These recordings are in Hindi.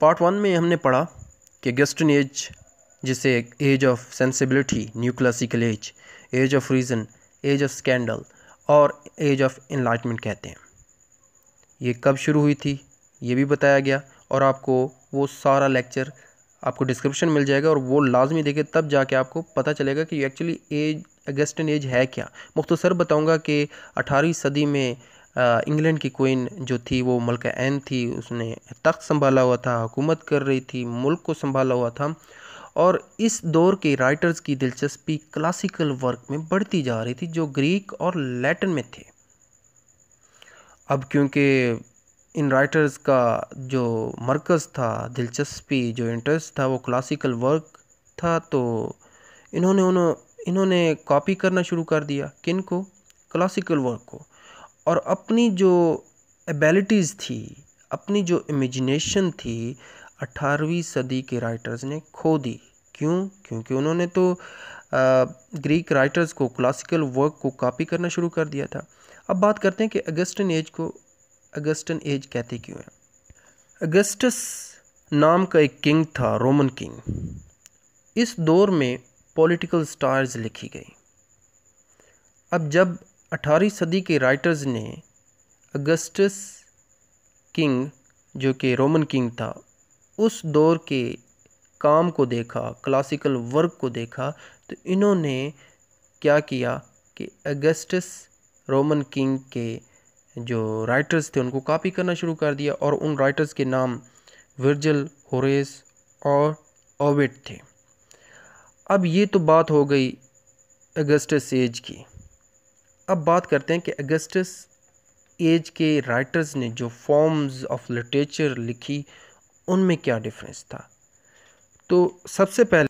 पार्ट वन में हमने पढ़ा कि गस्टन एज जिसे age of sensibility new classical age age of reason age of scandal और एज ऑफ इन्लाइटमेंट कहते हैं ये कब शुरू हुई थी ये भी बताया गया और आपको वो सारा लेक्चर आपको डिस्क्रिप्शन मिल जाएगा और वो लाजमी देखे तब जाके आपको पता चलेगा कि एक्चुअली एज अगस्टन एज है क्या मुख्तसर तो बताऊँगा कि अठारहवीं सदी में इंग्लैंड की क्वीन जो थी वो मलक एन थी उसने तख्त संभाला हुआ था हुकूमत कर रही थी मुल्क को संभाला हुआ था और इस दौर के राइटर्स की दिलचस्पी क्लासिकल वर्क में बढ़ती जा रही थी जो ग्रीक और लैटिन में थे अब क्योंकि इन राइटर्स का जो मरकज़ था दिलचस्पी जो इंटरेस्ट था वो क्लासिकल वर्क था तो इन्होंने उन्होंने इन्होंने कॉपी करना शुरू कर दिया किन को क्लासिकल वर्क को और अपनी जो एबिलिटीज़ थी अपनी जो इमेजिनेशन थी अट्ठारहवीं सदी के राइटर्स ने खो दी क्यों क्योंकि उन्होंने तो ग्रीक राइटर्स को क्लासिकल वर्क को कॉपी करना शुरू कर दिया था अब बात करते हैं कि अगस्टन एज को अगस्टन एज कहते क्यों है अगस्टस नाम का एक किंग था रोमन किंग इस दौर में पॉलिटिकल स्टार्स लिखी गई अब जब अठारहवीं सदी के राइटर्स ने अगस्टस किंग जो कि रोमन किंग था उस दौर के काम को देखा क्लासिकल वर्क को देखा तो इन्होंने क्या किया कि अगस्टस रोमन किंग के जो राइटर्स थे उनको कॉपी करना शुरू कर दिया और उन राइटर्स के नाम वर्जल होरेस और ओबिट थे अब ये तो बात हो गई अगस्टस एज की अब बात करते हैं कि अगस्टस एज के राइटर्स ने जो फॉर्म्स ऑफ लिटरेचर लिखी उनमें क्या डिफरेंस था तो सबसे पहले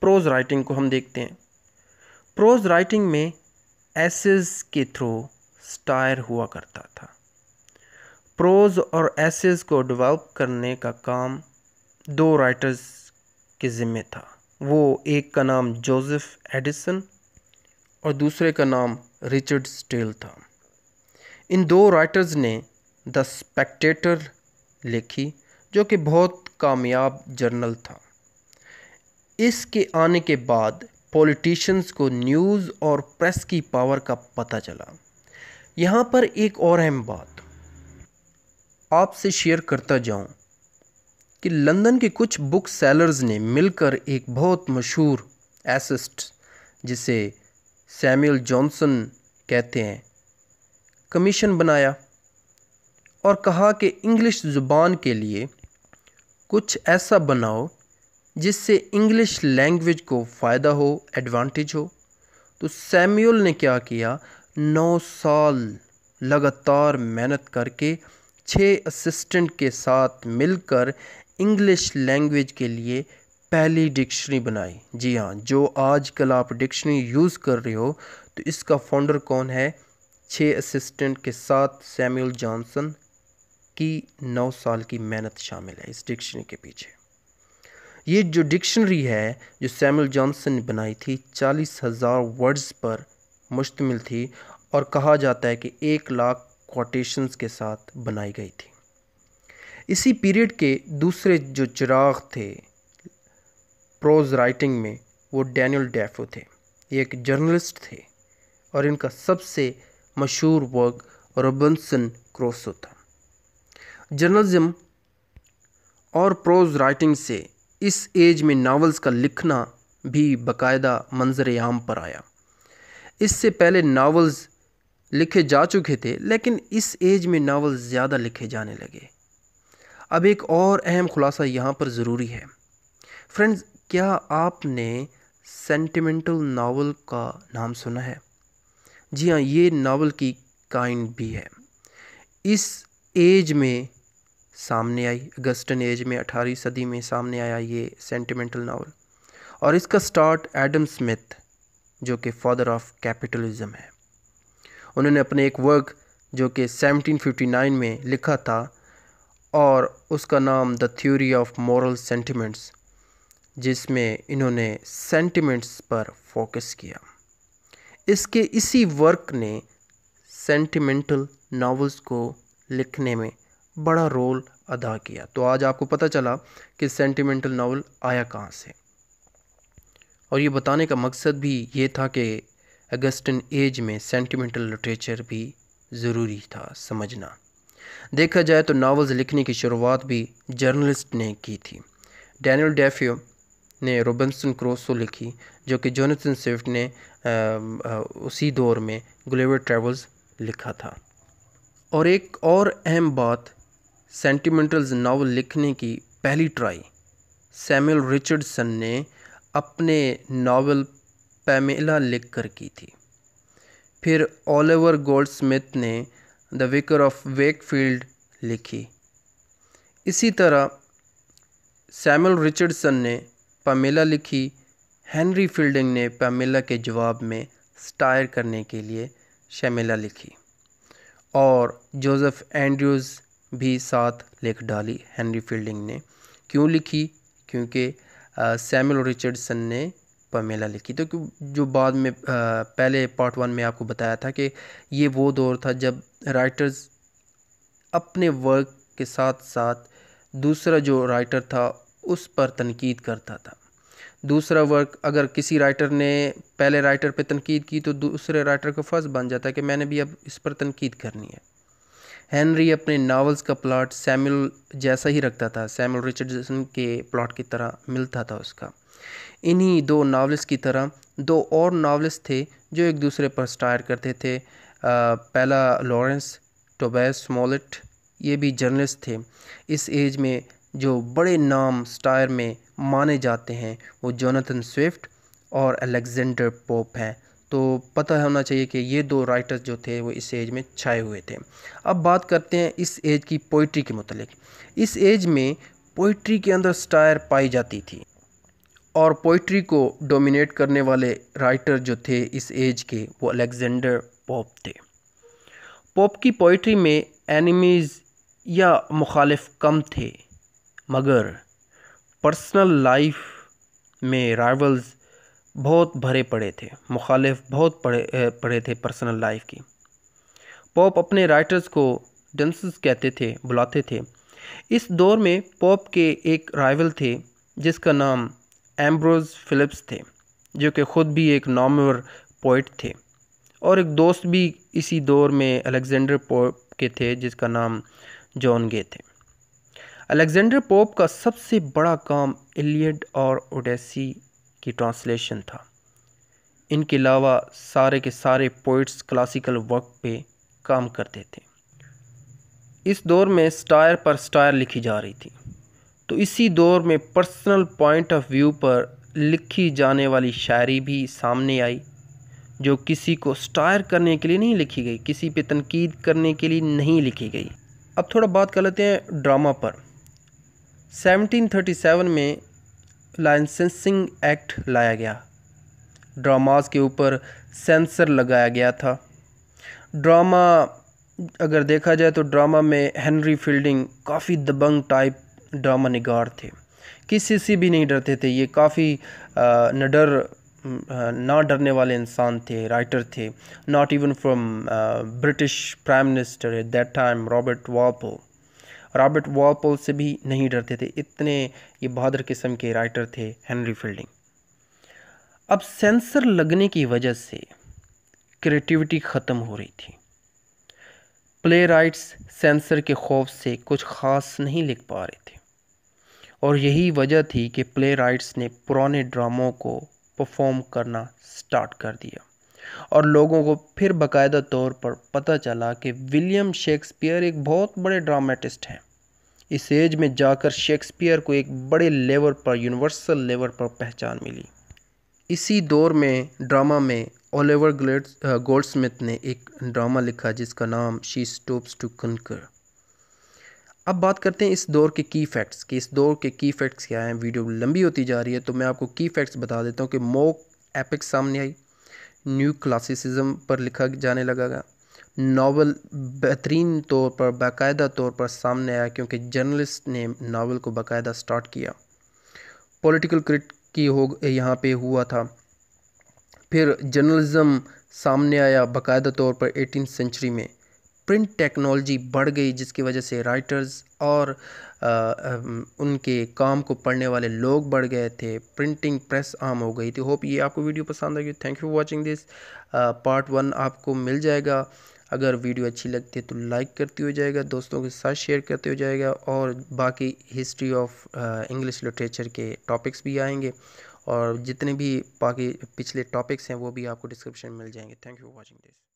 प्रोज राइटिंग को हम देखते हैं प्रोज राइटिंग में एसेस के थ्रू स्टायर हुआ करता था प्रोज और एसेस को डेवलप करने का काम दो राइटर्स के ज़िम्मे था वो एक का नाम जोसेफ एडिसन और दूसरे का नाम रिचर्ड स्टेल था इन दो राइटर्स ने द स्पेक्टेटर लिखी जो कि बहुत कामयाब जर्नल था इसके आने के बाद पॉलिटिशियंस को न्यूज़ और प्रेस की पावर का पता चला यहाँ पर एक और अहम बात आपसे शेयर करता जाऊँ कि लंदन के कुछ बुक सेलर्स ने मिलकर एक बहुत मशहूर एसिस्ट जिसे सैमुअल जॉनसन कहते हैं कमीशन बनाया और कहा कि इंग्लिश ज़ुबान के लिए कुछ ऐसा बनाओ जिससे इंग्लिश लैंग्वेज को फ़ायदा हो एडवांटेज हो तो सैमुअल ने क्या किया नौ साल लगातार मेहनत करके छः असिस्टेंट के साथ मिलकर इंग्लिश लैंग्वेज के लिए पहली डिक्शनरी बनाई जी हाँ जो आजकल आप डिक्शनरी यूज़ कर रहे हो तो इसका फाउंडर कौन है छः असिस्टेंट के साथ सैम्यूल जॉनसन की नौ साल की मेहनत शामिल है इस डिक्शनरी के पीछे ये जो डिक्शनरी है जो सैम्यूल जॉनसन ने बनाई थी चालीस हज़ार वर्ड्स पर मुश्तमिल थी और कहा जाता है कि एक लाख कोटेशंस के साथ बनाई गई थी इसी पीरियड के दूसरे जो चिराग थे प्रोज राइटिंग में वो डैनियल डेफो थे ये एक जर्नलिस्ट थे और इनका सबसे मशहूर वर्क रॉबिन्सन क्रोसो था जर्नलिज्म और प्रोज राइटिंग से इस एज में नावल्स का लिखना भी बकायदा मंजर आम पर आया इससे पहले नावल्स लिखे जा चुके थे लेकिन इस एज में नावल्स ज़्यादा लिखे जाने लगे अब एक और अहम खुलासा यहाँ पर ज़रूरी है फ्रेंड्स क्या आपने सेंटिमेंटल नावल का नाम सुना है जी हाँ ये नावल की काइंड भी है इस एज में सामने आई अगस्टन एज में अठारहवीं सदी में सामने आया ये सेंटिमेंटल नावल और इसका स्टार्ट एडम स्मिथ जो कि फादर ऑफ कैपिटलिज्म है उन्होंने अपने एक वर्क जो कि 1759 में लिखा था और उसका नाम the Theory of Moral Sentiments जिसमें इन्होंने सेंटिमेंट्स पर फोकस किया इसके इसी वर्क ने सेंटिमेंटल नावल्स को लिखने में बड़ा रोल अदा किया तो आज आपको पता चला कि सेंटिमेंटल नावल आया कहाँ से और ये बताने का मकसद भी ये था कि अगस्टन एज में सेंटिमेंटल लिटरेचर भी ज़रूरी था समझना देखा जाए तो नावल्स लिखने की शुरुआत भी जर्नलिस्ट ने की थी डैनियल डेफियो ने रोबिनसन क्रोसो लिखी जो कि जोनाथन स्विफ्ट ने उसी दौर में गुलेवर ट्रेवल्स लिखा था और एक और अहम बात सेंटिमेंटल्स नावल लिखने की पहली ट्राई सैमुअल रिचर्डसन ने अपने नावल पैमेला लिख कर की थी फिर ओलिवर गोल्ड स्मिथ ने द विकर ऑफ वेकफील्ड लिखी इसी तरह सैमुअल रिचर्डसन ने पामेला लिखी हेनरी फील्डिंग ने पमेला के जवाब में स्टायर करने के लिए शमेला लिखी और जोसेफ एंड्रयूज़ भी साथ लिख डाली हेनरी फील्डिंग ने क्यों लिखी क्योंकि सैमुअल रिचर्डसन ने पमेला लिखी तो जो बाद में आ, पहले पार्ट वन में आपको बताया था कि ये वो दौर था जब राइटर्स अपने वर्क के साथ साथ दूसरा जो राइटर था उस पर तनकीद करता था दूसरा वर्क अगर किसी राइटर ने पहले राइटर पर तनकीद की तो दूसरे राइटर का फ़र्ज़ बन जाता है कि मैंने भी अब इस पर तनकीद करनी है हैंनरी अपने नावल्स का प्लाट सैमुअल जैसा ही रखता था सैमुअल रिचर्डसन के प्लाट की तरह मिलता था उसका इन्हीं दो नावल्स की तरह दो और नावल्स थे जो एक दूसरे पर स्टायर करते थे आ, पहला लॉरेंस टोबैस स्मॉलेट ये भी जर्नलिस्ट थे इस एज में जो बड़े नाम स्टायर में माने जाते हैं वो जोनाथन स्विफ्ट और अलेक्जेंडर पोप हैं तो पता होना चाहिए कि ये दो राइटर्स जो थे वो इस एज में छाए हुए थे अब बात करते हैं इस एज की पोइट्री के मतलब इस एज में पोइट्री के अंदर स्टायर पाई जाती थी और पोइट्री को डोमिनेट करने वाले राइटर जो थे इस एज के वो अलेक्जेंडर पोप थे पोप की पोइट्री में एनिमीज़ या मुखालिफ कम थे मगर पर्सनल लाइफ में राइवल्स बहुत भरे पड़े थे मुखालिफ बहुत पड़े पड़े थे पर्सनल लाइफ की पॉप अपने राइटर्स को डेंस कहते थे बुलाते थे इस दौर में पॉप के एक राइवल थे जिसका नाम एम्ब्रोज फिलिप्स थे जो कि ख़ुद भी एक नामवर पोइट थे और एक दोस्त भी इसी दौर में अलेक्जेंडर पोप के थे जिसका नाम जॉन गे थे अलेक्जेंडर पोप का सबसे बड़ा काम एलियड और ओडेसी की ट्रांसलेशन था इनके अलावा सारे के सारे पोइट्स क्लासिकल वर्क पे काम करते थे इस दौर में स्टायर पर स्टायर लिखी जा रही थी तो इसी दौर में पर्सनल पॉइंट ऑफ व्यू पर लिखी जाने वाली शायरी भी सामने आई जो किसी को स्टायर करने के लिए नहीं लिखी गई किसी पे तनकीद करने के लिए नहीं लिखी गई अब थोड़ा बात कर लेते हैं ड्रामा पर 1737 में लाइसेंसिंग एक्ट लाया गया ड्रामास के ऊपर सेंसर लगाया गया था ड्रामा अगर देखा जाए तो ड्रामा में हेनरी फील्डिंग काफ़ी दबंग टाइप ड्रामा निगार थे किसी से भी नहीं डरते थे ये काफ़ी नडर ना डरने वाले इंसान थे राइटर थे not even from British prime minister at that time Robert वापो रॉबर्ट वॉलपोल से भी नहीं डरते थे इतने ये बहादुर किस्म के राइटर थे हेनरी फील्डिंग अब सेंसर लगने की वजह से क्रिएटिविटी ख़त्म हो रही थी प्ले राइट्स सेंसर के खौफ से कुछ ख़ास नहीं लिख पा रहे थे और यही वजह थी कि प्ले राइट्स ने पुराने ड्रामों को परफॉर्म करना स्टार्ट कर दिया और लोगों को फिर बाकायदा तौर पर पता चला कि विलियम शेक्सपियर एक बहुत बड़े ड्रामेटिस्ट हैं इस एज में जाकर शेक्सपियर को एक बड़े लेवल पर यूनिवर्सल लेवल पर पहचान मिली इसी दौर में ड्रामा में ओलेवर गोल्ड स्मिथ ने एक ड्रामा लिखा जिसका नाम शी स्टोप्स टू कनकर अब बात करते हैं इस दौर के की फैक्ट्स कि इस दौर के की फैक्ट्स क्या हैं वीडियो लंबी होती जा रही है तो मैं आपको की फैक्ट्स बता देता हूँ कि मोक एपिक्स सामने आई न्यू क्लासिसिज्म पर लिखा जाने लगा नावल बेहतरीन तौर पर बाकायदा तौर पर सामने आया क्योंकि जर्नलिस्ट ने नावल को बाकायदा स्टार्ट किया पॉलिटिकल क्रिट की हो यहाँ पे हुआ था फिर जर्नलिज़म सामने आया बाकायदा तौर पर एटीन सेंचुरी में प्रिंट टेक्नोलॉजी बढ़ गई जिसकी वजह से राइटर्स और आ, उनके काम को पढ़ने वाले लोग बढ़ गए थे प्रिंटिंग प्रेस आम हो गई थी होप ये आपको वीडियो पसंद आएगी thank you for watching this part one आपको मिल जाएगा अगर वीडियो अच्छी लगती है तो लाइक करती हो जाएगा दोस्तों के साथ शेयर करते हो जाएगा और बाकी हिस्ट्री ऑफ इंग्लिश लिटरेचर के टॉपिक्स भी आएंगे और जितने भी बाकी पिछले टॉपिक्स हैं वो भी आपको डिस्क्रिप्शन में मिल जाएंगे thank you for watching this